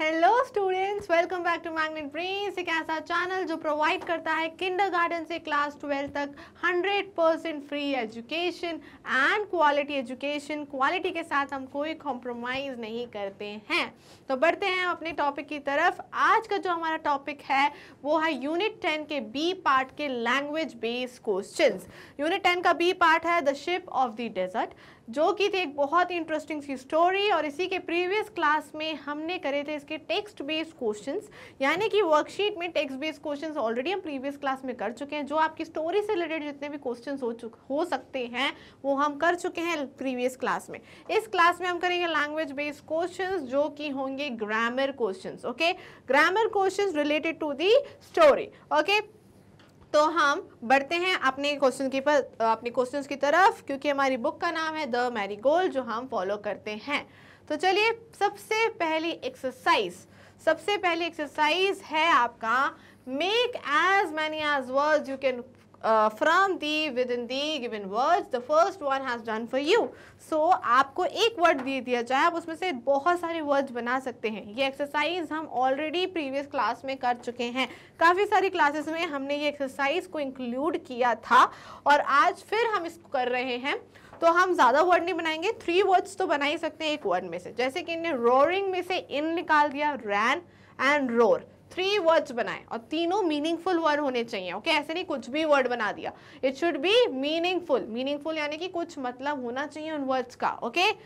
Hello students welcome back to Magnet Brains एक ऐसा channel जो प्रोवाइड करता है किंडरगार्टन से क्लास ट्वेल्व तक 100 percent free education and quality education quality के साथ हम कोई कॉम्प्रोमाइज़ नहीं करते हैं तो बढ़ते हैं अपने टॉपिक की तरफ आज का जो हमारा टॉपिक है वो है यूनिट टेन के बी पार्ट के language based question unit ten का बी पार्ट है the ship of the desert जो कि थी एक बहुत ही इंटरेस्टिंग सी स्टोरी और इसी के प्रीवियस क्लास में हमने करे थे इसके टेक्स्ट बेस्ड क्वेश्चंस यानी कि वर्कशीट में टेक्स्ट बेस्ड क्वेश्चंस ऑलरेडी हम प्रीवियस क्लास में कर चुके हैं जो आपकी स्टोरी से रिलेटेड जितने भी क्वेश्चंस हो चुक हो सकते हैं वो हम कर चुके हैं प्रीवियस क्लास में इस क्लास में हम करेंगे लैंग्वेज बेस्ड क्वेश्चन जो कि होंगे grammar question okay grammar question related to the story okay तो हम बढ़ते हैं अपने क्वेश्चन की पर अपने क्वेश्चंस की तरफ क्योंकि हमारी बुक का नाम है द मैरी गोल्ड जो हम फॉलो करते हैं तो चलिए सबसे पहली एक्सरसाइज सबसे पहली एक्सरसाइज है आपका make as many as word you can uh, from the within the given words the first one has done for you so aapko ek word दे diya jaye aap usme se bahut sare words bana sakte hain ye exercise hum already previous class mein kar chuke hain kafi sari classes mein humne ye exercise ko include kiya tha aur aaj fir hum isko kar rahe hain तो हम ज़्यादा word नहीं बनाएंगे three words तो बना ही सकते हैं एक वर्ड में से जैसे कि इन्हें रोरिंग में से इन निकाल दिया ran and roar three words बनाए और तीनों मीनिंगफुल वर्ड होने चाहिए ओके okay? ऐसे नहीं कुछ भी वर्ड बना दिया it should be meaningful meaningful यानी कि कुछ मतलब होना चाहिए उन वर्ड्स का ओके okay?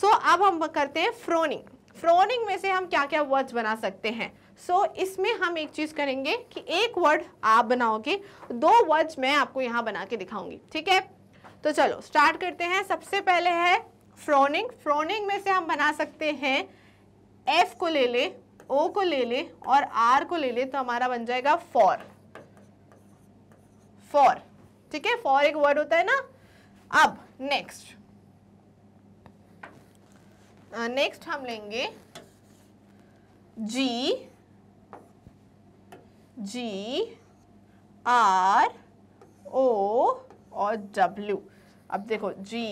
सो so, अब हम करते हैं फ्रोनिंग फ्रोनिंग में से हम क्या क्या वर्ड्स बना सकते हैं सो so, इसमें हम एक चीज़ करेंगे कि एक वर्ड आप बनाओगे दो वर्ड्स मैं आपको यहाँ बना के दिखाऊंगी ठीक है तो चलो स्टार्ट करते हैं सबसे पहले है फ्रोनिंग फ्रोनिंग में से हम बना सकते हैं एफ को ले ले ओ को ले ले और आर को ले ले तो हमारा बन जाएगा फॉर फॉर ठीक है फॉर एक वर्ड होता है ना अब नेक्स्ट नेक्स्ट uh, हम लेंगे जी जी आर ओ और डब्ल्यू अब देखो जी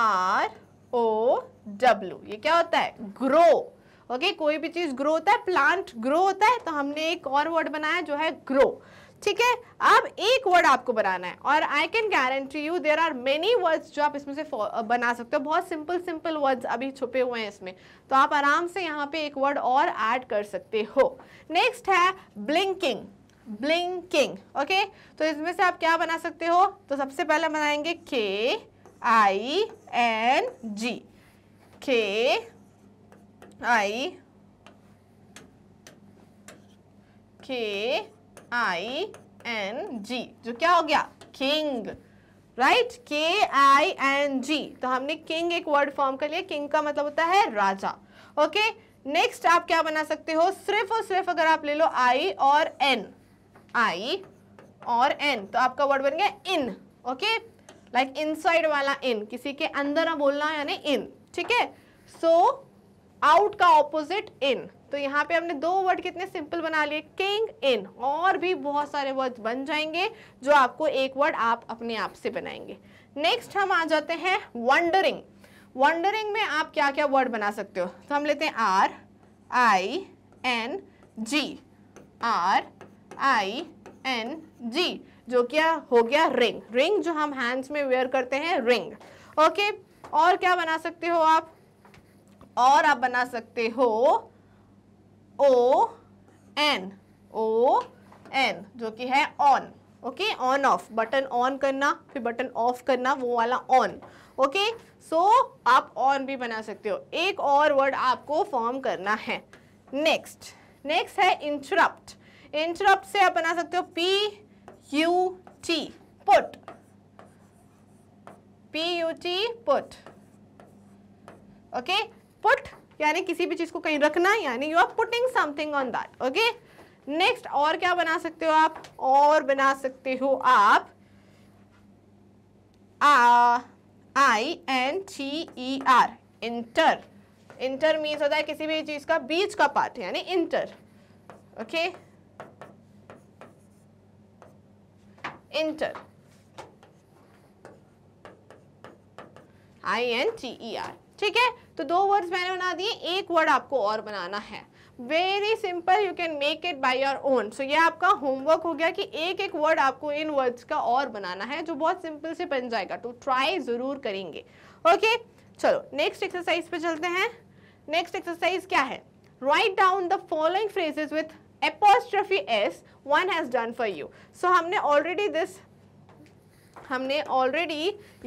आर ओ डब्ल्यू ये क्या होता है ग्रो ओके कोई भी चीज़ ग्रो होता है प्लांट ग्रो होता है तो हमने एक और वर्ड बनाया जो है ग्रो ठीक है अब एक वर्ड आपको बनाना है और I can guarantee you there are many words जो आप इसमें से बना सकते हो बहुत सिंपल सिंपल वर्ड्स अभी छुपे हुए हैं इसमें तो आप आराम से यहाँ पे एक वर्ड और ऐड कर सकते हो नेक्स्ट है ब्लिंकिंग ब्लिंकिंग ओके तो इसमें से आप क्या बना सकते हो तो सबसे पहले बनाएंगे के आई एन जी के I K I N G जो क्या हो गया किंग राइट के आई एन जी तो हमने किंग एक वर्ड फॉर्म कर लिया किंग का मतलब होता है राजा ओके okay? नेक्स्ट आप क्या बना सकते हो सिर्फ और सिर्फ अगर आप ले लो आई और एन आई और एन तो आपका वर्ड बन गया इन ओके लाइक इनसाइड वाला इन किसी के अंदर बोलना यानी इन ठीक है सो so, आउट का ऑपोजिट इन तो यहाँ पे हमने दो वर्ड कितने सिंपल बना लिए किंग इन और भी बहुत सारे वर्ड बन जाएंगे जो आपको एक वर्ड आप अपने आप से बनाएंगे नेक्स्ट हम आ जाते हैं वंडरिंग वंडरिंग में आप क्या क्या वर्ड बना सकते हो तो हम लेते हैं R I N G R I N G जो क्या हो गया रिंग रिंग जो हम हैंड्स में वेयर करते हैं रिंग ओके और क्या बना सकते हो आप और आप बना सकते हो ओ एन ओ एन जो कि है on okay on off button on करना फिर बटन ऑफ करना वो वाला ऑन ओके सो आप ऑन भी बना सकते हो एक और वर्ड आपको फॉर्म करना है नेक्स्ट नेक्स्ट है इंटरप्ट इंटरप्ट से आप बना सकते हो P U T put P U T put okay put यानी किसी भी चीज़ को कहीं रखना यानी you are putting something on that okay next और क्या बना सकते हो आप और बना सकते हो आप I N T E R inter inter means होता है किसी भी चीज़ का बीच का पार्ट यानी inter okay inter I N T E R ठीक है तो दो वर्ड्स मैंने बना दिए एक वर्ड आपको और बनाना है very simple you can make it by your own so ये आपका होमवर्क हो गया कि एक एक वर्ड आपको इन वर्ड्स का और बनाना है जो बहुत सिंपल से बन जाएगा तो ट्राई ज़रूर करेंगे ओके okay? चलो नेक्स्ट एक्सरसाइज पे चलते हैं नेक्स्ट एक्सरसाइज क्या है write down the following phrases with apostrophe S one has done for you so हमने ऑलरेडी दिस हमने ऑलरेडी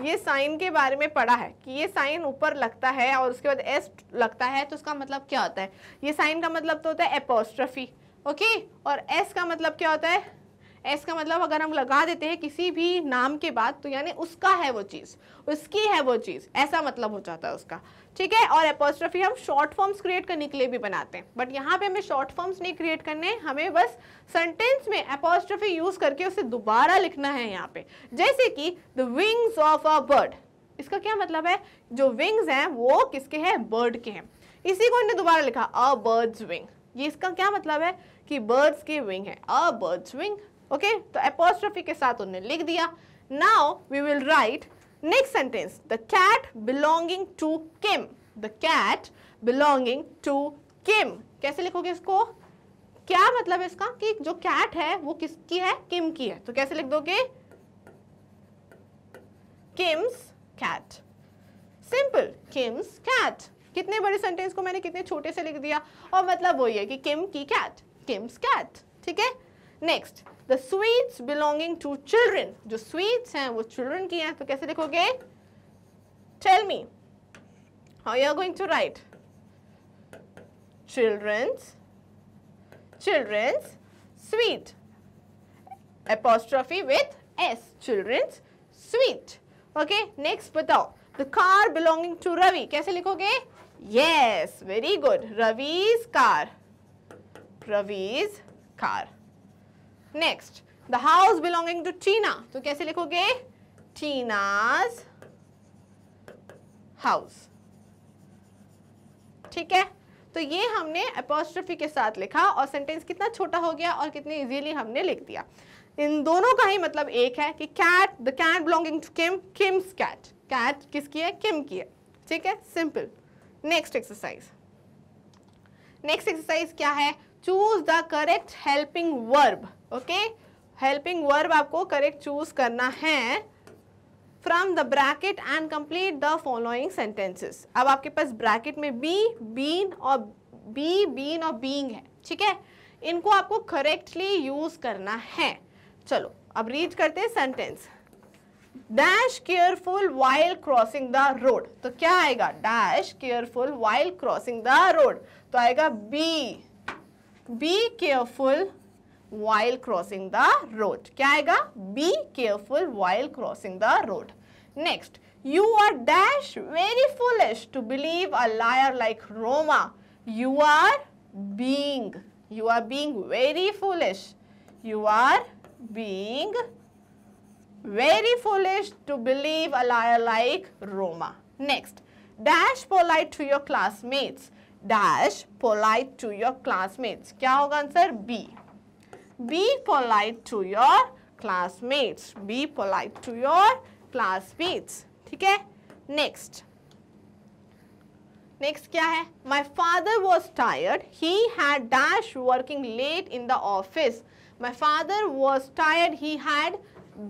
ये साइन के बारे में पढ़ा है कि ये साइन ऊपर लगता है और उसके बाद एस लगता है तो उसका मतलब क्या होता है ये साइन का मतलब तो होता है एपोस्ट्रफी ओके और एस का मतलब क्या होता है एस का मतलब अगर हम लगा देते हैं किसी भी नाम के बाद तो यानी उसका है वो चीज़ उसकी है वो चीज़ ऐसा मतलब हो जाता है उसका ठीक है और एपोस्ट्रफी हम शॉर्ट फॉर्म्स क्रिएट करने के लिए भी बनाते हैं बट यहाँ पे हमें शॉर्ट फॉर्म्स नहीं क्रिएट करने हमें बस सेंटेंस में एपोस्ट्रफी यूज़ करके उसे दोबारा लिखना है यहाँ पे जैसे कि the wings of a bird इसका क्या मतलब है जो विंग्स हैं वो किसके हैं बर्ड के हैं इसी को हमने दोबारा लिखा अ बर्ड्स विंग ये इसका क्या मतलब है कि बर्ड्स के विंग है अ बर्ड्स विंग ओके तो एपोस्ट्रफी के साथ उन्होंने लिख दिया now we will write next sentence the cat belonging to Kim the cat belonging to Kim कैसे लिखोगे इसको क्या मतलब है इसका कि जो कैट है वो किसकी है किम की है तो कैसे लिख दोगे Kim's cat simple Kim's cat कितने बड़े सेंटेंस को मैंने कितने छोटे से लिख दिया और मतलब वही है कि किम की कैट किम्स कैट ठीक है next the sweets belonging to children जो स्वीट्स हैं वो चिल्ड्रेन की हैं तो कैसे लिखोगे tell me how you are going to write children's children's sweet apostrophe with S children's sweet okay next बताओ the car belonging to Ravi कैसे लिखोगे yes very good Ravi's car Ravi's car next the house belonging to Tina तो कैसे लिखोगे Tina's house ठीक है तो ये हमने अपोस्ट्रफी के साथ लिखा और सेंटेंस कितना छोटा हो गया और कितने इजीली हमने लिख दिया इन दोनों का ही मतलब एक है कि cat the cat belonging to Kim Kim's cat cat किसकी है किम की है ठीक है simple next exercise next exercise क्या है choose the correct helping verb okay helping verb आपको करेक्ट चूज करना है from the bracket and complete the following sentences अब आपके पास ब्रैकेट में बी बीन और बी बीन और बींग है ठीक है इनको आपको करेक्टली यूज करना है चलो अब रीड करते हैं sentence dash careful while crossing the road तो क्या आएगा dash careful while crossing the road तो आएगा B be careful while crossing the road क्या आएगा be careful while crossing the road next you are dash very foolish to believe a liar like Roma you are being you are being very foolish you are being very foolish to believe a liar like Roma. Next, dash polite to your classmates. Dash polite to your classmates. क्या होगा answer B. be polite to your classmates be polite to your classmates ठीक है next next क्या है my father was tired he had dash working late in the office my father was tired he had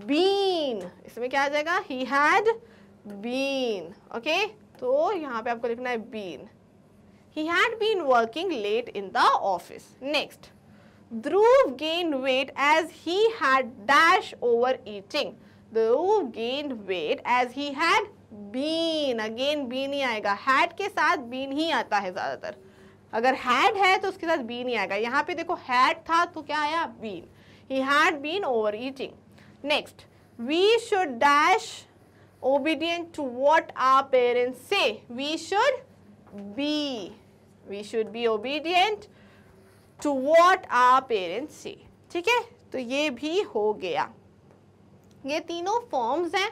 been इसमें क्या आ जाएगा ही had been okay तो यहाँ पे आपको लिखना है been he had been working late in the office next gain weight as he had dash overeating Dhruv gain weight as he had been again been he आएगा हैड के साथ been ही आता है ज़्यादातर अगर हैड है तो उसके साथ बीन ही आएगा यहाँ पे देखो हैड था तो क्या आया been he had been overeating next we should dash obedient to what are parents से we should be we should be obedient to what are parents से ठीक है तो ये भी हो गया ये तीनों फॉर्म्स हैं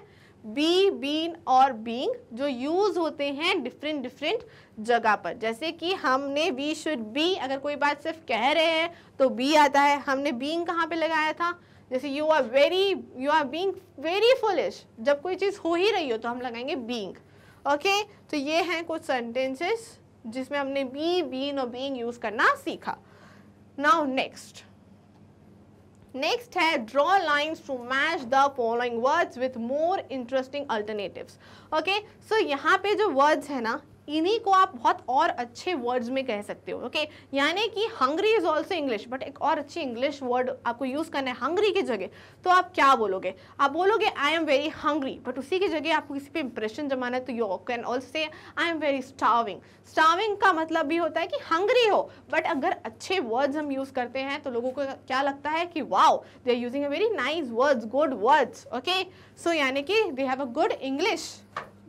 बी बीन और बींग जो यूज़ होते हैं डिफरेंट डिफरेंट जगह पर जैसे कि हमने वी शुड बी अगर कोई बात सिर्फ कह रहे हैं तो बी आता है हमने बींग कहाँ पे लगाया था जैसे you are very you are being very foolish जब कोई चीज़ हो ही रही हो तो हम लगाएंगे बींग ओके तो ये हैं कुछ सेंटेंसेस जिसमें हमने बी बीन और बींग यूज़ करना सीखा नाउ नेक्स्ट नेक्स्ट है draw lines to match the following words with more interesting alternatives okay so यहाँ पे जो वर्ड्स है ना इन्हीं को आप बहुत और अच्छे वर्ड्स में कह सकते हो ओके यानी कि hungry is also English but एक और अच्छी इंग्लिश वर्ड आपको यूज़ करना है हंगरी की जगह तो आप क्या बोलोगे आप बोलोगे I am very hungry but उसी की जगह आपको किसी पे इंप्रेशन जमाना है तो you can also say I am very स्टाविंग स्टाविंग का मतलब भी होता है कि हंगरी हो बट अगर अच्छे वर्ड्स हम यूज़ करते हैं तो लोगों को क्या लगता है कि wow they are using a very nice words good words okay so यानी कि they have a good English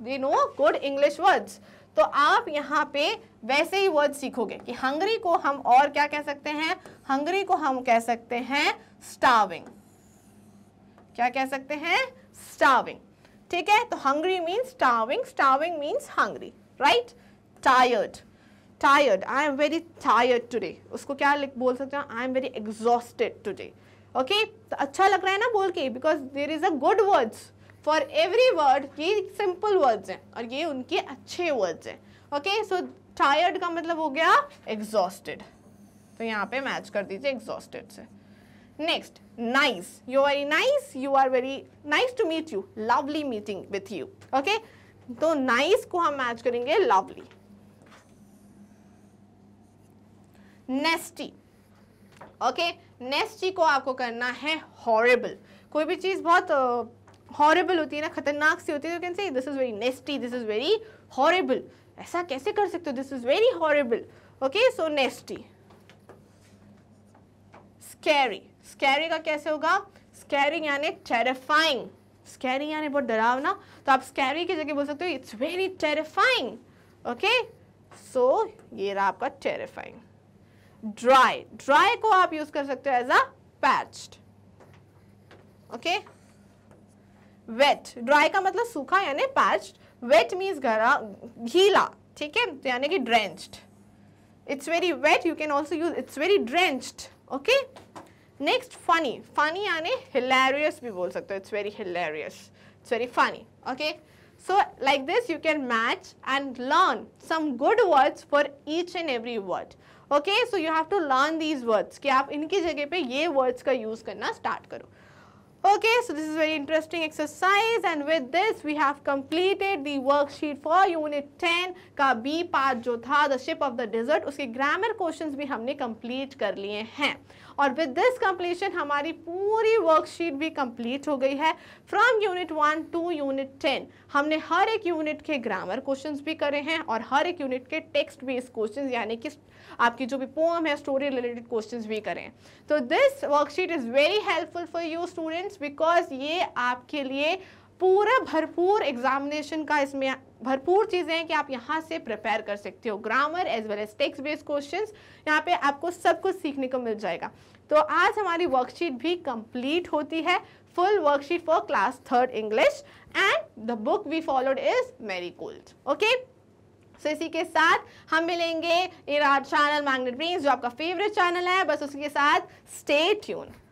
they know good English words तो आप यहाँ पे वैसे ही वर्ड सीखोगे कि हंगरी को हम और क्या कह सकते हैं हंगरी को हम कह सकते हैं स्टाविंग क्या कह सकते हैं स्टाविंग ठीक है तो hungry means starving starving means hungry right tired tired I am very tired today उसको क्या बोल सकते हो I am very exhausted today okay तो अच्छा लग रहा है ना बोल के because there is a good words for every word ये सिंपल वर्ड्स हैं और ये उनके अच्छे वर्ड्स हैं ओके सो टायर्ड का मतलब हो गया एग्जॉस्टेड तो यहाँ पे मैच कर दीजिए एग्जॉस्टेड से next nice you are nice you are very nice to meet you lovely meeting with you okay तो नाइस nice को हम मैच करेंगे लवली नेस्टी ओके नेस्टी को आपको करना है हॉरेबल कोई भी चीज़ बहुत हॉरेबल होती है ना खतरनाक सी होती है you can say this is very nasty this is very horrible ऐसा कैसे कर सकते हो this is very horrible okay so nasty scary scary का कैसे होगा स्कैरिंग यानी टेरिफाइंग स्कैरिंग यानी बहुत डरावना तो आप स्कैरी की जगह बोल सकते हो it's very terrifying okay so ये रहा आपका टेरिफाइंग ड्राई ड्राई को आप यूज कर सकते हो as a parched okay wet dry का मतलब सूखा यानी पैच वेट मीन्स गरा घीला ठीक है तो यानी कि drenched it's very wet you can also use it's very drenched okay next funny funny यानी हिलेरियस भी बोल सकते हो it's very hilarious it's very funny okay so like this you can match and learn some good words for each and every word okay so you have to learn these words कि आप इनकी जगह पे ये words का use करना start करो. Okay, so this is very interesting exercise and with this we have completed the worksheet for unit 10 का B पार्ट जो था the ship of the desert उसके ग्रामर क्वेश्चंस भी हमने कंप्लीट कर लिए हैं और विद दिस कंप्लीशन हमारी पूरी वर्कशीट भी कंप्लीट हो गई है from unit one to unit ten हमने हर एक यूनिट के ग्रामर क्वेश्चंस भी करे हैं और हर एक यूनिट के टेक्स्ट बेस्ड क्वेश्चंस यानी कि आपकी जो भी पोम है स्टोरी रिलेटेड क्वेश्चन भी करें तो this worksheet is very helpful for you students because ये आपके लिए पूरा भरपूर एग्जामिनेशन का इसमें भरपूर चीज़ें हैं कि आप यहाँ से प्रिपेयर कर सकते हो grammar as well as text based question यहाँ पे आपको सब कुछ सीखने को मिल जाएगा तो आज हमारी वर्कशीट भी कंप्लीट होती है full worksheet for class third English and the book we followed is Marigold okay so so, इसी के साथ हम मिलेंगे चैनल मैग्नेट ब्रेन्स जो आपका फेवरेट चैनल है बस उसी के साथ स्टे ट्यून